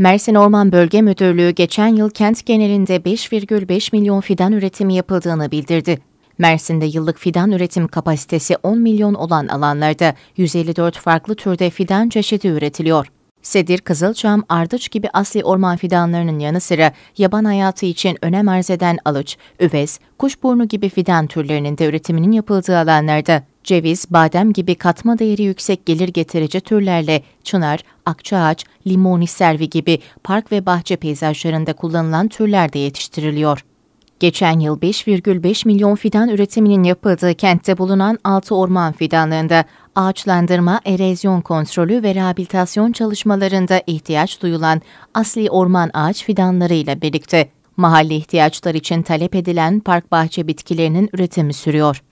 Mersin Orman Bölge Müdürlüğü geçen yıl kent genelinde 5,5 milyon fidan üretimi yapıldığını bildirdi. Mersin'de yıllık fidan üretim kapasitesi 10 milyon olan alanlarda 154 farklı türde fidan çeşidi üretiliyor. Sedir, kızılçam, ardıç gibi asli orman fidanlarının yanı sıra yaban hayatı için önem arz eden alıç, üvez, kuşburnu gibi fidan türlerinin de üretiminin yapıldığı alanlarda Ceviz, badem gibi katma değeri yüksek gelir getirici türlerle çınar, akçaağaç, limoni servi gibi park ve bahçe peyzajlarında kullanılan türlerde yetiştiriliyor. Geçen yıl 5,5 milyon fidan üretiminin yapıldığı kentte bulunan 6 orman fidanlarında ağaçlandırma, erozyon kontrolü ve rehabilitasyon çalışmalarında ihtiyaç duyulan asli orman ağaç fidanlarıyla birlikte mahalle ihtiyaçları için talep edilen park bahçe bitkilerinin üretimi sürüyor.